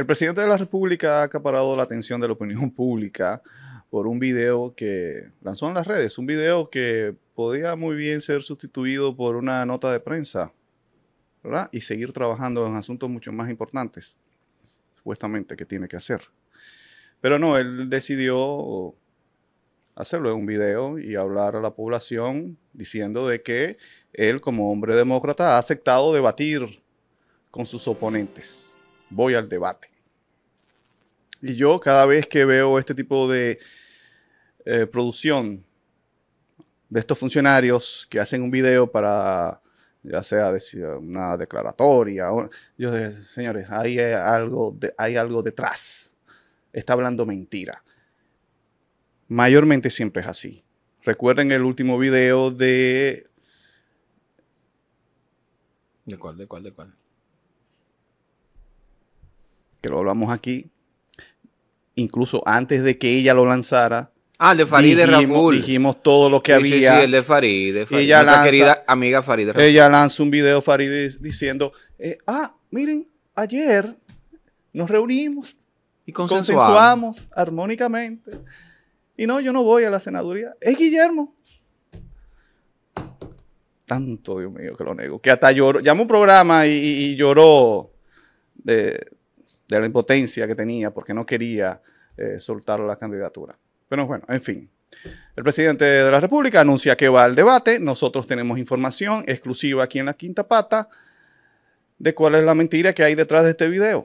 El presidente de la República ha acaparado la atención de la opinión pública por un video que lanzó en las redes, un video que podía muy bien ser sustituido por una nota de prensa, Y seguir trabajando en asuntos mucho más importantes, supuestamente, que tiene que hacer. Pero no, él decidió hacerlo en un video y hablar a la población diciendo de que él, como hombre demócrata, ha aceptado debatir con sus oponentes. Voy al debate. Y yo cada vez que veo este tipo de eh, producción de estos funcionarios que hacen un video para ya sea una declaratoria, yo digo, señores, hay eh, algo, de, hay algo detrás, está hablando mentira. Mayormente siempre es así. Recuerden el último video de... ¿De cuál, de cuál, de cuál? Que lo hablamos aquí, incluso antes de que ella lo lanzara. Ah, el de Farid dijimos, Raful. Dijimos todo lo que había. Sí, sí, el de Farid. Ella querida amiga Farid Ella lanza un video, Farid, diciendo, eh, ah, miren, ayer nos reunimos y consensuamos. armónicamente. Y no, yo no voy a la senaduría. Es Guillermo. Tanto, Dios mío, que lo nego. Que hasta lloró. Llamó un programa y lloró de, de la impotencia que tenía porque no quería eh, soltar la candidatura. Pero bueno, en fin. El presidente de la República anuncia que va al debate. Nosotros tenemos información exclusiva aquí en la Quinta Pata de cuál es la mentira que hay detrás de este video.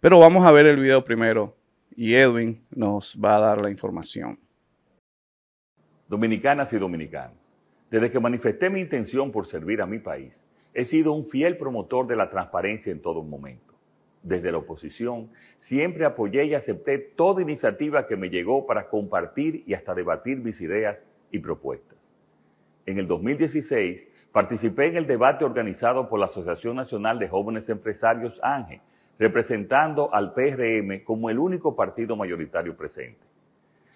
Pero vamos a ver el video primero y Edwin nos va a dar la información. Dominicanas y dominicanos, desde que manifesté mi intención por servir a mi país, he sido un fiel promotor de la transparencia en todo momento desde la oposición, siempre apoyé y acepté toda iniciativa que me llegó para compartir y hasta debatir mis ideas y propuestas. En el 2016 participé en el debate organizado por la Asociación Nacional de Jóvenes Empresarios ANGE, representando al PRM como el único partido mayoritario presente.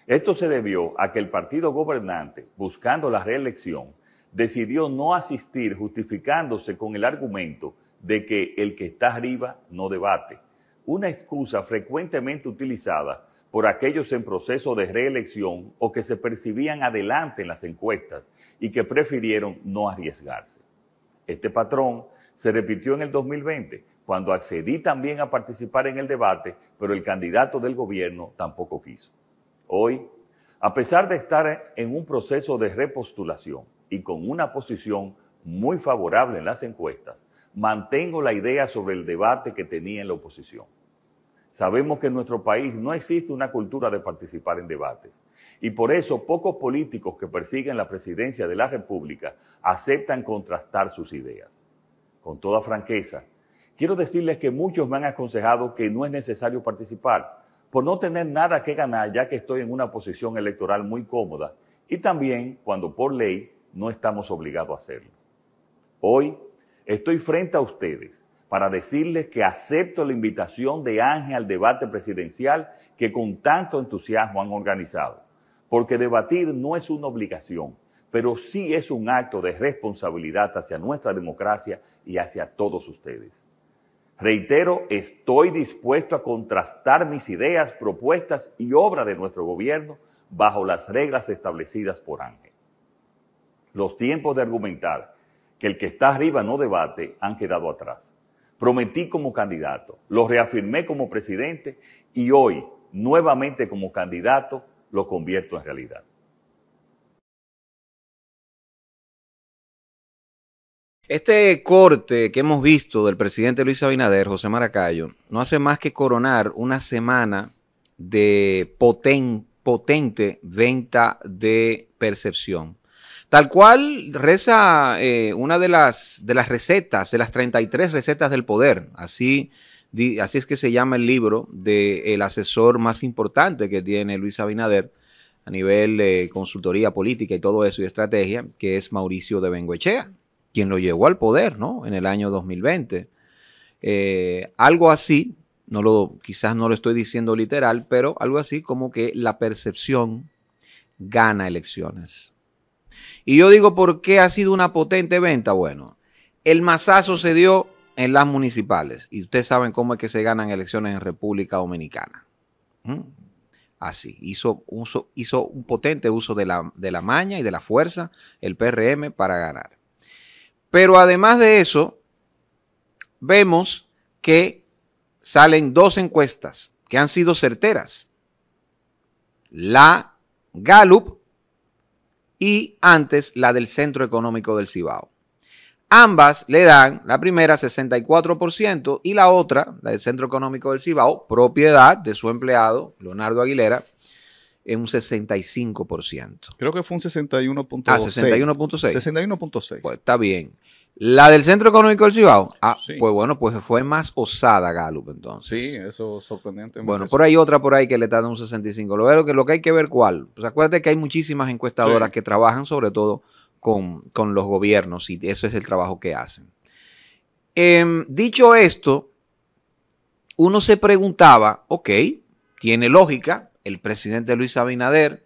Esto se debió a que el partido gobernante, buscando la reelección, decidió no asistir justificándose con el argumento de que el que está arriba no debate. Una excusa frecuentemente utilizada por aquellos en proceso de reelección o que se percibían adelante en las encuestas y que prefirieron no arriesgarse. Este patrón se repitió en el 2020, cuando accedí también a participar en el debate, pero el candidato del gobierno tampoco quiso. Hoy, a pesar de estar en un proceso de repostulación y con una posición muy favorable en las encuestas, mantengo la idea sobre el debate que tenía en la oposición. Sabemos que en nuestro país no existe una cultura de participar en debates y por eso pocos políticos que persiguen la presidencia de la República aceptan contrastar sus ideas. Con toda franqueza, quiero decirles que muchos me han aconsejado que no es necesario participar por no tener nada que ganar ya que estoy en una posición electoral muy cómoda y también cuando por ley no estamos obligados a hacerlo. Hoy Estoy frente a ustedes para decirles que acepto la invitación de Ángel al debate presidencial que con tanto entusiasmo han organizado, porque debatir no es una obligación, pero sí es un acto de responsabilidad hacia nuestra democracia y hacia todos ustedes. Reitero, estoy dispuesto a contrastar mis ideas, propuestas y obra de nuestro gobierno bajo las reglas establecidas por Ángel. Los tiempos de argumentar que el que está arriba no debate, han quedado atrás. Prometí como candidato, lo reafirmé como presidente y hoy, nuevamente como candidato, lo convierto en realidad. Este corte que hemos visto del presidente Luis Abinader, José Maracayo, no hace más que coronar una semana de potente venta de percepción. Tal cual reza eh, una de las, de las recetas, de las 33 recetas del poder. Así, así es que se llama el libro del el asesor más importante que tiene Luis Abinader a nivel de consultoría política y todo eso y estrategia, que es Mauricio de Benguechea, quien lo llevó al poder ¿no? en el año 2020. Eh, algo así, no lo, quizás no lo estoy diciendo literal, pero algo así como que la percepción gana elecciones. Y yo digo, ¿por qué ha sido una potente venta? Bueno, el masazo se dio en las municipales y ustedes saben cómo es que se ganan elecciones en República Dominicana. ¿Mm? Así, hizo, hizo un potente uso de la, de la maña y de la fuerza el PRM para ganar. Pero además de eso, vemos que salen dos encuestas que han sido certeras. La Gallup y antes la del Centro Económico del Cibao. Ambas le dan, la primera 64% y la otra, la del Centro Económico del Cibao, propiedad de su empleado, Leonardo Aguilera, en un 65%. Creo que fue un 61.6. Ah, 61.6. 61.6. Pues está bien. La del Centro Económico del Cibao. Ah, pues bueno, pues fue más osada Gallup entonces. Sí, eso sorprendente. Bueno, por ahí otra por ahí que le está dando un 65. Lo, que, lo que hay que ver cuál. Pues acuérdate que hay muchísimas encuestadoras que trabajan sobre todo con, con, los gobiernos y eso es el trabajo que hacen. Em, dicho esto, uno se preguntaba, ok, tiene lógica el presidente Luis Abinader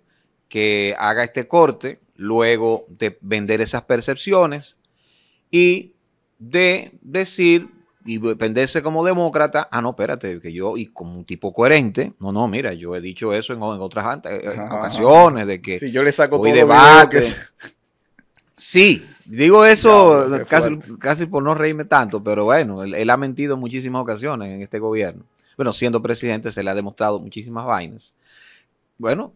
que haga este corte luego de vender esas percepciones y de decir y venderse como demócrata, ah, no, espérate, que yo, y como un tipo coherente, no, no, mira, yo he dicho eso en, otras eh, ocasiones, de que... Sí, yo le saco todo debate. Sí, digo eso casi, por no reírme tanto, pero bueno, él, ha mentido muchísimas ocasiones en este gobierno. Bueno, siendo presidente se le ha demostrado muchísimas vainas. Bueno,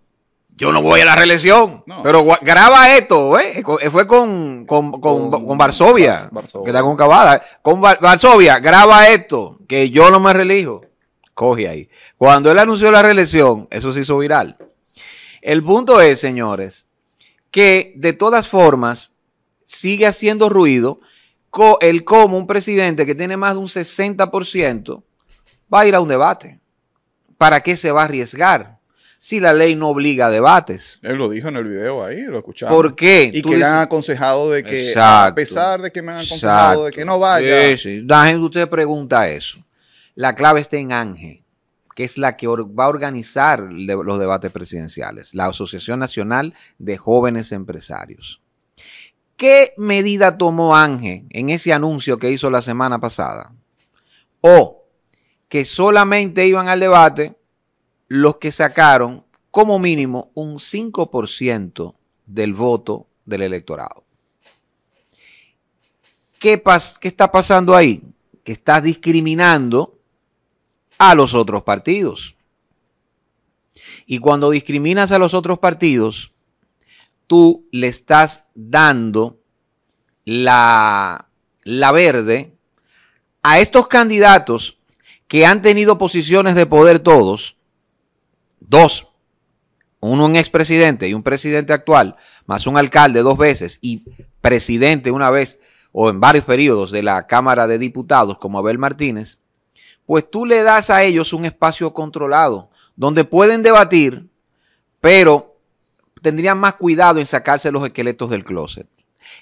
yo no voy a la reelección. Pero graba esto, ¿eh? eh, eh fue con, Varsovia, que está con Con Varsovia, graba esto, que yo no me reelijo. Coge ahí. Cuando él anunció la reelección, eso se hizo viral. El punto es, señores, que de todas formas sigue haciendo ruido el cómo un presidente que tiene más de un 60% va a ir a un debate. ¿Para qué se va a arriesgar? si la ley no obliga a debates. Él lo dijo en el video ahí, lo escuchamos. ¿Por qué? Y que le han aconsejado de que, a pesar de que me han aconsejado de que no vaya. Sí, sí. usted pregunta eso. La clave está en Ángel, que es la que va a organizar los debates presidenciales, la Asociación Nacional de Jóvenes Empresarios. ¿Qué medida tomó Ángel en ese anuncio que hizo la semana pasada? O que solamente iban al debate los que sacaron como mínimo un 5% del voto del electorado. ¿Qué, ¿Qué está pasando ahí? Que estás discriminando a los otros partidos. Y cuando discriminas a los otros partidos, tú le estás dando la, la verde a estos candidatos que han tenido posiciones de poder todos Dos, uno un expresidente y un presidente actual, más un alcalde dos veces y presidente una vez o en varios periodos de la Cámara de Diputados como Abel Martínez, pues tú le das a ellos un espacio controlado donde pueden debatir, pero tendrían más cuidado en sacarse los esqueletos del closet.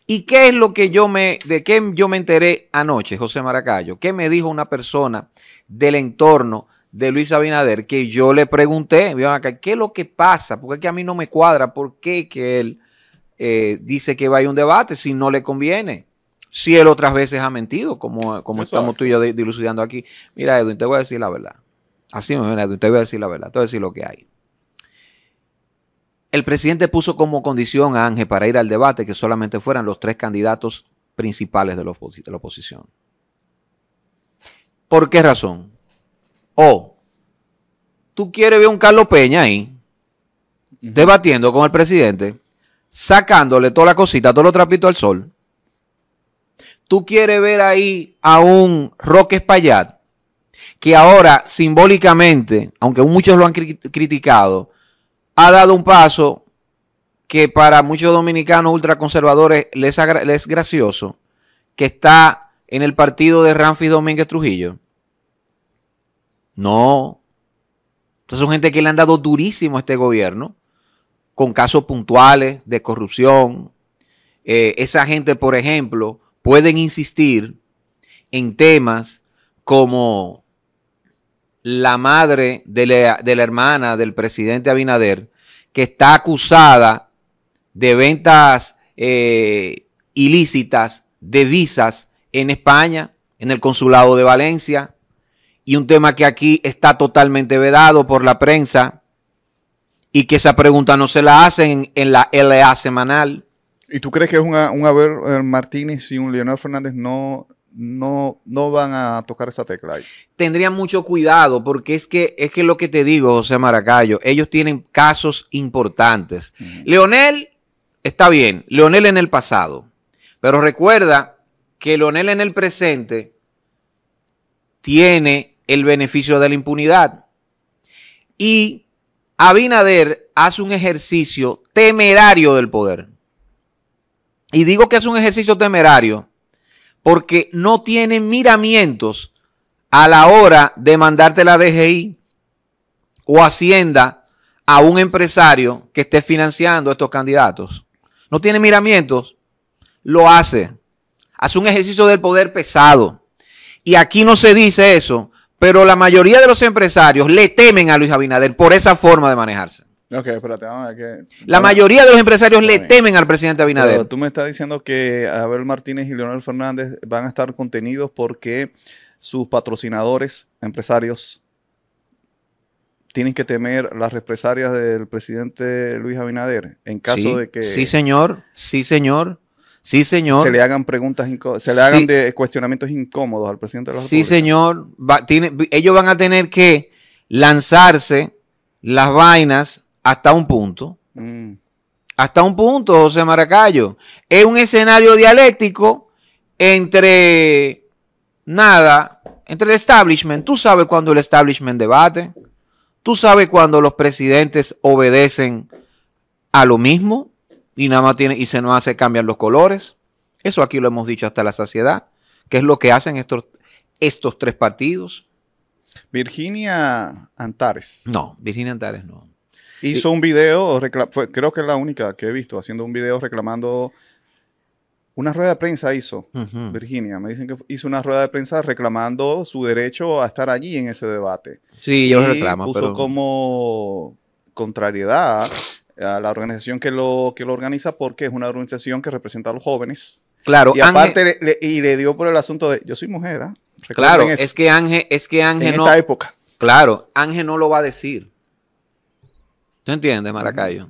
¿Y qué es lo que yo me, de qué yo me enteré anoche, José Maracayo? ¿Qué me dijo una persona del entorno de Luis Abinader, que yo le pregunté, ¿qué es lo que pasa? Porque es que a mí no me cuadra, ¿por qué que él eh, dice que va a ir un debate si no le conviene? Si él otras veces ha mentido, como, como estamos tú y yo dilucidando aquí. Mira, Edwin, te voy a decir la verdad. Así me Edwin, te voy a decir la verdad, te voy a decir lo que hay. El presidente puso como condición a Ángel para ir al debate que solamente fueran los tres candidatos principales de la oposición. ¿Por qué razón? O tú quieres ver un Carlos Peña ahí debatiendo con el presidente, sacándole toda la cosita, todo lo trapito al sol. Tú quieres ver ahí a un Roque Espaillat que ahora simbólicamente, aunque muchos lo han criticado, ha dado un paso que para muchos dominicanos ultraconservadores les, les es gracioso, que está en el partido de Ramfis Domínguez Trujillo no. Entonces son gente que le han dado durísimo a este gobierno, con casos puntuales de corrupción. Eh, esa gente, por ejemplo, pueden insistir en temas como la madre de la, hermana del presidente Abinader, que está acusada de ventas eh, ilícitas de visas en España, en el consulado de Valencia y un tema que aquí está totalmente vedado por la prensa y que esa pregunta no se la hacen en la LA semanal. ¿Y tú crees que es un haber eh, Martínez y un Leonel Fernández no, no, no van a tocar esa tecla ahí? Tendrían mucho cuidado porque es que es que lo que te digo, José Maracayo, ellos tienen casos importantes. Leonel está bien, Leonel en el pasado, pero recuerda que Leonel en el presente tiene el beneficio de la impunidad. Y Abinader hace un ejercicio temerario del poder. Y digo que es un ejercicio temerario porque no tiene miramientos a la hora de mandarte la DGI o Hacienda a un empresario que esté financiando a estos candidatos. No tiene miramientos, lo hace. Hace un ejercicio del poder pesado. Y aquí no se dice eso, pero la mayoría de los empresarios le temen a Luis Abinader por esa forma de manejarse. espérate, La mayoría de los empresarios le temen al presidente Abinader. tú me estás diciendo que Abel Martínez y Leonel Fernández van a estar contenidos porque sus patrocinadores, empresarios, tienen que temer las represalias del presidente Luis Abinader en caso de que... Sí, señor, sí, señor. Sí, señor. Se le hagan preguntas, se le hagan de cuestionamientos incómodos al presidente de la Sí, señor. ellos van a tener que lanzarse las vainas hasta un punto. Mm. Hasta un punto, José Maracayo. Es un escenario dialéctico entre nada, entre el establishment. Tú sabes cuando el establishment debate. Tú sabes cuando los presidentes obedecen a lo mismo y nada tiene, y se nos hace cambiar los colores. Eso aquí lo hemos dicho hasta la saciedad, ¿Qué es lo que hacen estos, estos tres partidos. Virginia Antares. No, Virginia Antares no. Hizo un video, creo que es la única que he visto, haciendo un video reclamando una rueda de prensa hizo Virginia. Me dicen que hizo una rueda de prensa reclamando su derecho a estar allí en ese debate. Sí, yo reclamo. Puso como contrariedad la organización que lo, que lo organiza porque es una organización que representa a los jóvenes. Claro, y aparte le, y le dio por el asunto de yo soy mujer. ¿ah? Claro, es que Ángel, es que Ángel en Esta época. Claro, Ángel no lo va a decir. ¿Tú entiendes, Maracayo?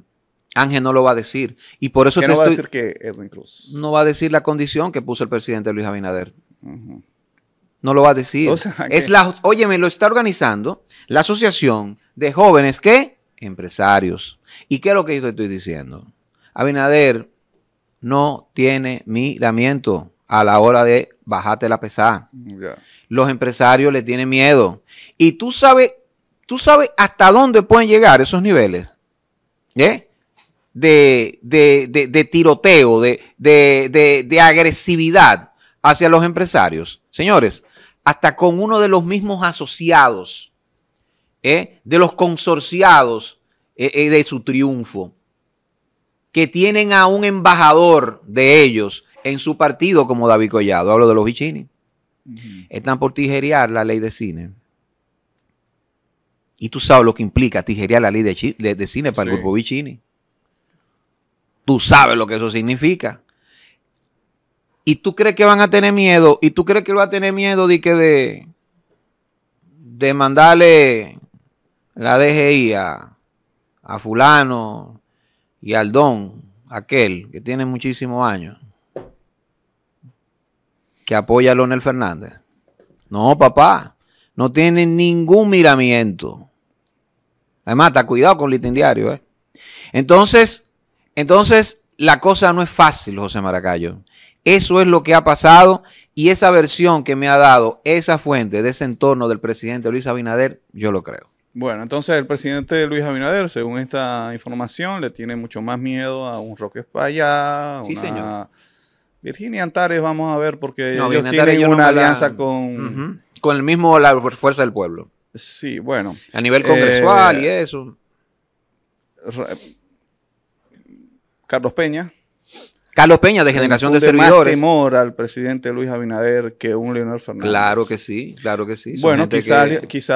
Ángel no lo va a decir. Y por eso ¿Qué no va a decir que Edwin Cruz? No va a decir la condición que puso el presidente Luis Abinader. No lo va a decir. es la, óyeme, lo está organizando la Asociación de Jóvenes que empresarios. ¿Y qué es lo que yo te estoy diciendo? Abinader no tiene miramiento a la hora de bajarte la pesada. Los empresarios le tienen miedo. Y tú sabes, tú sabes hasta dónde pueden llegar esos niveles. ¿eh? De, de, de, de, tiroteo, de agresividad hacia los empresarios. Señores, hasta con uno de los mismos asociados ¿eh? de los consorciados eh, eh, de su triunfo, que tienen a un embajador de ellos en su partido como David Collado, hablo de los vicini están por tijerear la ley de cine. Y tú sabes lo que implica tijerear la ley de, cine para el grupo Vicini. Tú sabes lo que eso significa. Y tú crees que van a tener miedo. Y tú crees que va a tener miedo de que de, de mandarle la DGI a, a fulano y al don, aquel que tiene muchísimos años, que apoya a Leonel Fernández. No, papá, no tiene ningún miramiento. Además, está cuidado con el Diario. ¿eh? Entonces, entonces, la cosa no es fácil, José Maracayo. Eso es lo que ha pasado y esa versión que me ha dado esa fuente de ese entorno del presidente Luis Abinader, yo lo creo. Bueno, entonces el presidente Luis Abinader, según esta información, le tiene mucho más miedo a un Roque España. sí, señor. Virginia Antares, vamos a ver, porque ellos tienen una alianza con... Con el mismo la Fuerza del Pueblo. Sí, bueno. A nivel eh, congresual y eso. Carlos Peña. Carlos Peña, de Generación de Servidores. Más temor al presidente Luis Abinader que un Leonel Fernández. Claro que sí, claro que sí. bueno, quizá,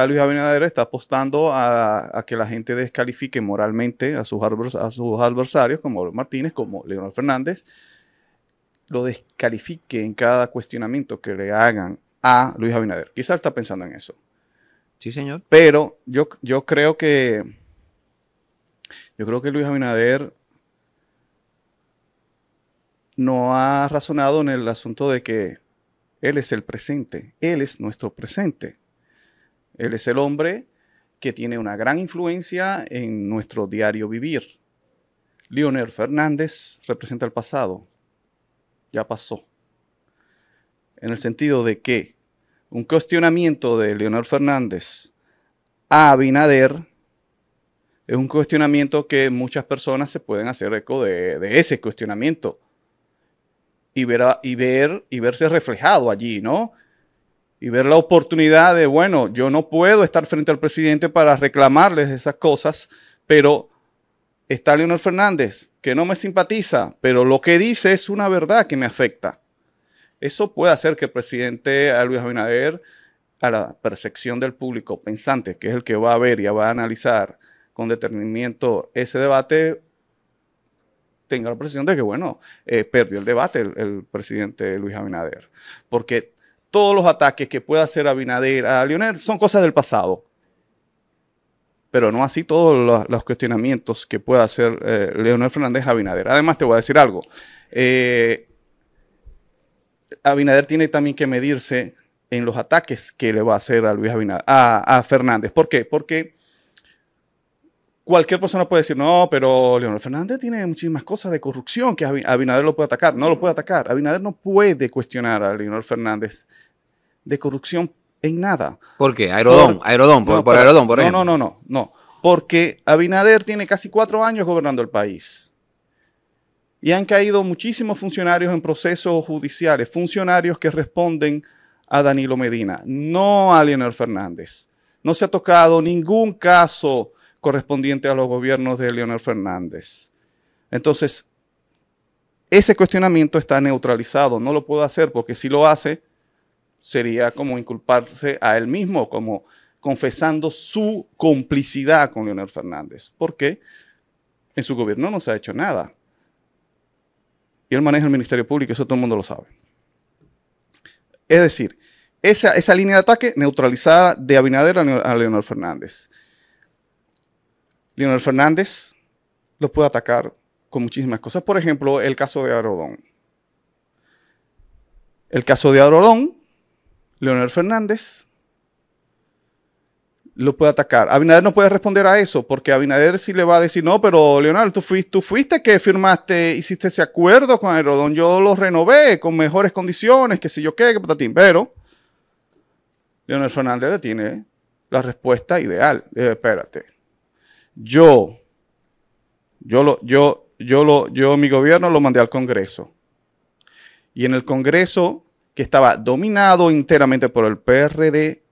Luis Abinader está apostando a, que la gente descalifique moralmente a sus, adversarios, como Martínez, como Leonel Fernández, lo descalifique en cada cuestionamiento que le hagan a Luis Abinader. Quizá está pensando en eso. Sí, señor. Pero yo, yo creo que yo creo que Luis Abinader no ha razonado en el asunto de que Él es el presente, Él es nuestro presente. Él es el hombre que tiene una gran influencia en nuestro diario vivir. Leonel Fernández representa el pasado, ya pasó, en el sentido de que un cuestionamiento de Leonel Fernández a Abinader es un cuestionamiento que muchas personas se pueden hacer eco de, de ese cuestionamiento y, y, ver, y verse reflejado allí, ¿no? Y ver la oportunidad de, bueno, yo no puedo estar frente al presidente para reclamarles esas cosas, pero está Leonel Fernández, que no me simpatiza, pero lo que dice es una verdad que me afecta. Eso puede hacer que el presidente Luis Abinader, a la percepción del público pensante, que es el que va a ver y va a analizar con detenimiento ese debate, tengo la presión de que, bueno, eh, perdió el debate el, presidente Luis Abinader, porque todos los ataques que pueda hacer Abinader a Leonel, son cosas del pasado, pero no así todos los, cuestionamientos que pueda hacer eh, Leonel Fernández a Abinader. Además, te voy a decir algo. Eh, Abinader tiene también que medirse en los ataques que le va a hacer a Luis Abinader, a, a Fernández. ¿Por qué? Porque cualquier persona puede decir, no, pero Leonel Fernández tiene muchísimas cosas de corrupción que Abinader lo puede atacar. No lo puede atacar. Abinader no puede cuestionar a Leonel Fernández de corrupción en nada. ¿Por qué? Aerodón, por, Aerodón, por, no, Aerodón, No, no, no, no, no. Porque Abinader tiene casi cuatro años gobernando el país. Y han caído muchísimos funcionarios en procesos judiciales, funcionarios que responden a Danilo Medina, no a Leonel Fernández. No se ha tocado ningún caso correspondiente a los gobiernos de Leonel Fernández. Entonces, ese cuestionamiento está neutralizado, no lo puedo hacer porque si lo hace, sería como inculparse a él mismo, como confesando su complicidad con Leonel Fernández, porque en su gobierno no se ha hecho nada. Y él maneja el Ministerio Público, eso todo el mundo lo sabe. Es decir, esa, esa línea de ataque neutralizada de Abinader a Leonel Fernández. Leonel Fernández lo puede atacar con muchísimas cosas. Por ejemplo, el caso de Arodón. El caso de Arodón, Leonel Fernández lo puede atacar. Abinader no puede responder a eso, porque Abinader sí le va a decir, no, pero Leonel, tú fuiste, tú fuiste que firmaste, hiciste ese acuerdo con Arodón, yo lo renové con mejores condiciones, que sé yo qué, qué patatín. Pero Leonel Fernández le tiene la respuesta ideal. Eh, espérate, yo, yo, lo, yo, yo, lo, yo, mi gobierno lo mandé al Congreso. Y en el Congreso, que estaba dominado enteramente por el PRD,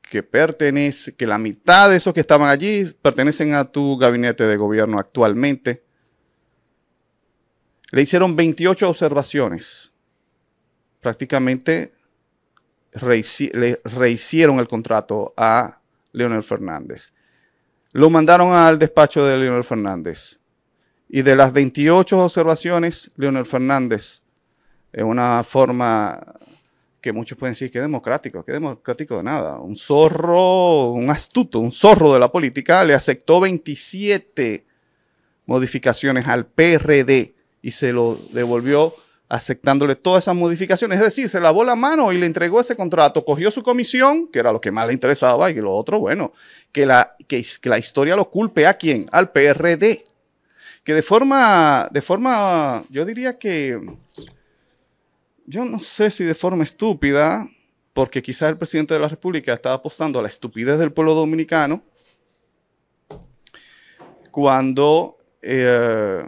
que pertenece, que la mitad de esos que estaban allí pertenecen a tu gabinete de gobierno actualmente, le hicieron 28 observaciones. Prácticamente le rehicieron el contrato a Leonel Fernández. Lo mandaron al despacho de Leonel Fernández. Y de las 28 observaciones, Leonel Fernández, en una forma que muchos pueden decir que democrático, que democrático de nada, un zorro, un astuto, un zorro de la política, le aceptó 27 modificaciones al PRD y se lo devolvió aceptándole todas esas modificaciones. Es decir, se lavó la mano y le entregó ese contrato, cogió su comisión, que era lo que más le interesaba, y lo otro, bueno, que la, que, la historia lo culpe a quién, al PRD, que de forma, de forma, yo diría que, yo no sé si de forma estúpida, porque quizás el presidente de la República estaba apostando a la estupidez del pueblo dominicano, cuando... Eh,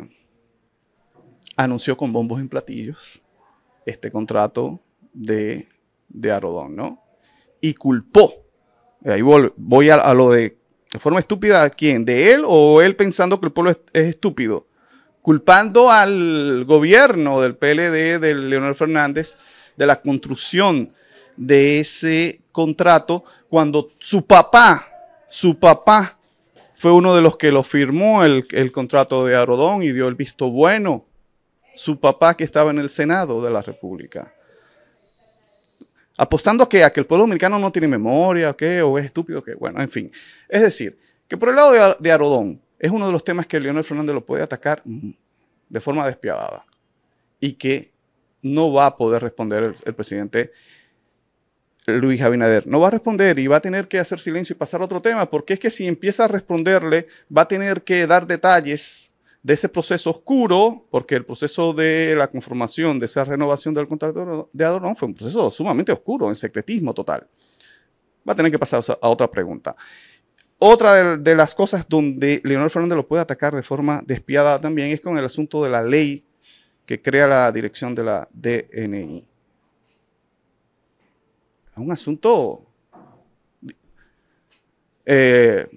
anunció con bombos y platillos este contrato de, de Arodón, ¿no? Y culpó, ahí voy, a, lo de, de forma estúpida, ¿a quién? ¿De él o él pensando que el pueblo es, estúpido? Culpando al gobierno del PLD, de Leonel Fernández, de la construcción de ese contrato cuando su papá, su papá fue uno de los que lo firmó el, el contrato de Arodón y dio el visto bueno su papá que estaba en el Senado de la República. Apostando que, a que el pueblo dominicano no tiene memoria, o que, o es estúpido, que, bueno, en fin. Es decir, que por el lado de, Arodón, es uno de los temas que Leonel Fernández lo puede atacar de forma despiadada y que no va a poder responder el, el presidente Luis Abinader. No va a responder y va a tener que hacer silencio y pasar a otro tema, porque es que si empieza a responderle, va a tener que dar detalles de ese proceso oscuro, porque el proceso de la conformación, de esa renovación del contrato de Adorno fue un proceso sumamente oscuro, en secretismo total. Va a tener que pasar a otra pregunta. Otra de, las cosas donde Leonel Fernández lo puede atacar de forma despiadada también es con el asunto de la ley que crea la dirección de la DNI. Es un asunto eh,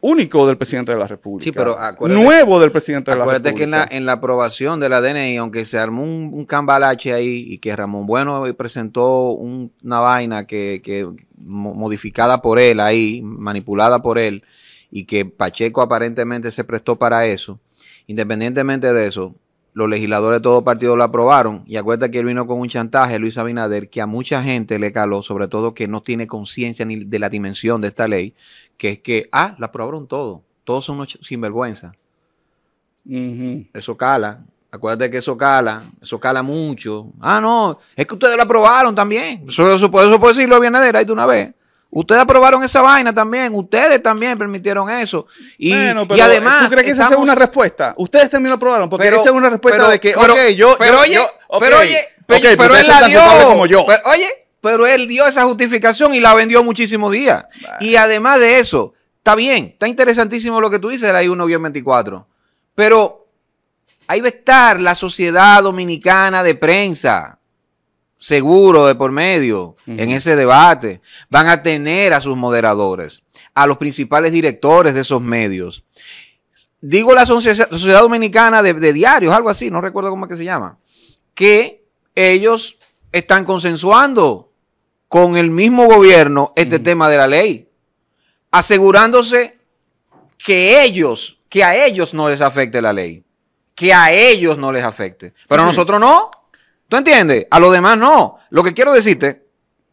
único del presidente de la República. pero nuevo del presidente de la República. Acuérdate que en la, aprobación de la DNI, aunque se armó un, cambalache ahí y que Ramón Bueno presentó una vaina que, que modificada por él ahí, manipulada por él, y que Pacheco aparentemente se prestó para eso, independientemente de eso, los legisladores de todo partido la aprobaron y acuérdate que él vino con un chantaje, Luis Abinader, que a mucha gente le caló, sobre todo que no tiene conciencia ni de la dimensión de esta ley, que es que, ah, la aprobaron todo, todos son unos sinvergüenza. Eso cala, acuérdate que eso cala, eso cala mucho. Ah, no, es que ustedes la aprobaron también. Eso, puede decirlo Abinader ahí de una vez. Ustedes aprobaron esa vaina también, ustedes también permitieron eso. Y, además. ¿Tú crees que esa es una respuesta? Ustedes también lo aprobaron, porque pero, esa una respuesta de que, pero, oye, pero oye, pero él la dio. oye, pero él dio esa justificación y la vendió muchísimos días. Y además de eso, está bien, está interesantísimo lo que tú dices de la I1-24. Pero ahí va a estar la sociedad dominicana de prensa seguro de por medio en ese debate. Van a tener a sus moderadores, a los principales directores de esos medios. Digo la Sociedad Dominicana de, Diarios, algo así, no recuerdo cómo es que se llama, que ellos están consensuando con el mismo gobierno este tema de la ley, asegurándose que ellos, que a ellos no les afecte la ley, que a ellos no les afecte. Pero nosotros no. ¿Tú entiendes? A lo demás no. Lo que quiero decirte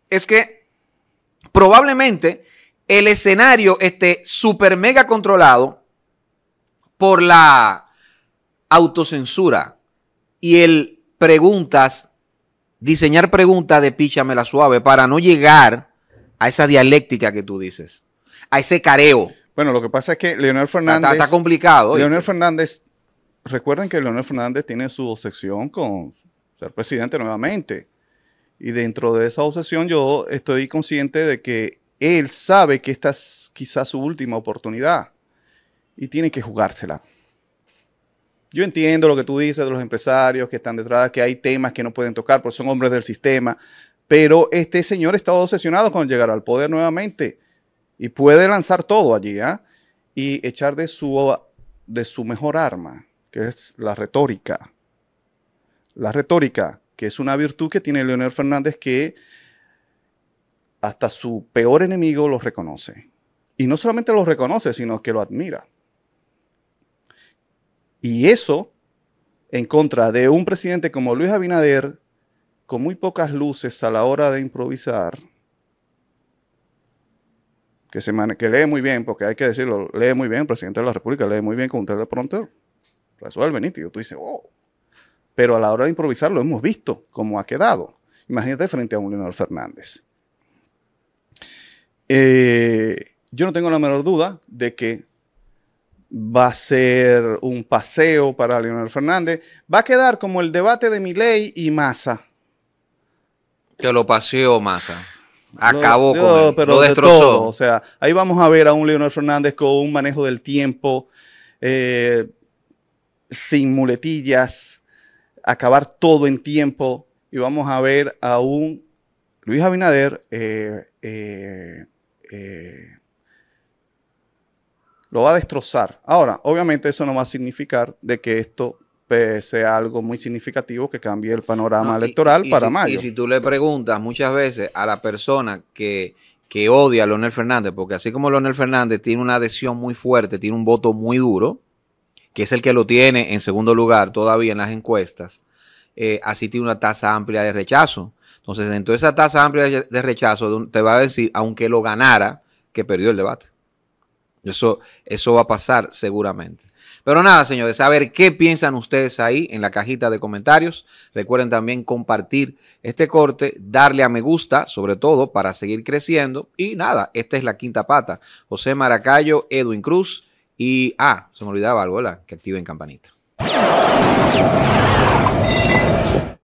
es que probablemente el escenario esté súper mega controlado por la autocensura y el preguntas, diseñar preguntas de la suave para no llegar a esa dialéctica que tú dices, a ese careo. Bueno, lo que pasa es que Leonel Fernández. Está, complicado. Leonel Fernández. Recuerden que Leonel Fernández tiene su obsesión con ser presidente nuevamente. Y dentro de esa obsesión yo estoy consciente de que él sabe que esta es quizás su última oportunidad y tiene que jugársela. Yo entiendo lo que tú dices de los empresarios que están detrás, que hay temas que no pueden tocar porque son hombres del sistema, pero este señor está obsesionado con llegar al poder nuevamente y puede lanzar todo allí ¿ah? y echar de su, de su mejor arma, que es la retórica la retórica, que es una virtud que tiene Leonel Fernández que hasta su peor enemigo lo reconoce. Y no solamente lo reconoce, sino que lo admira. Y eso en contra de un presidente como Luis Abinader, con muy pocas luces a la hora de improvisar, que, se que lee muy bien, porque hay que decirlo, lee muy bien, presidente de la República lee muy bien con un teleprompter, resuelve Y tú dices, oh, pero a la hora de improvisar lo hemos visto cómo ha quedado. Imagínate frente a un Leonel Fernández. Eh, yo no tengo la menor duda de que va a ser un paseo para Leonel Fernández. Va a quedar como el debate de Miley y Massa. Que lo paseó Massa. Acabó con él. lo destrozó. O sea, ahí vamos a ver a un Leonel Fernández con un manejo del tiempo, eh, sin muletillas, acabar todo en tiempo y vamos a ver a un Luis Abinader eh, eh, eh, lo va a destrozar. Ahora, obviamente eso no va a significar de que esto pues, sea algo muy significativo que cambie el panorama electoral para mal Y si tú le preguntas muchas veces a la persona que, que odia a Leonel Fernández, porque así como Leonel Fernández tiene una adhesión muy fuerte, tiene un voto muy duro, que es el que lo tiene en segundo lugar todavía en las encuestas, eh, así tiene una tasa amplia de rechazo. Entonces, dentro de esa tasa amplia de rechazo, te va a decir, aunque lo ganara, que perdió el debate. Eso, eso va a pasar seguramente. Pero nada, señores, a ver qué piensan ustedes ahí en la cajita de comentarios. Recuerden también compartir este corte, darle a me gusta, sobre todo para seguir creciendo. Y nada, esta es la quinta pata. José Maracayo, Edwin Cruz y, ah, se me olvidaba algo, ¿verdad? Que activen campanita.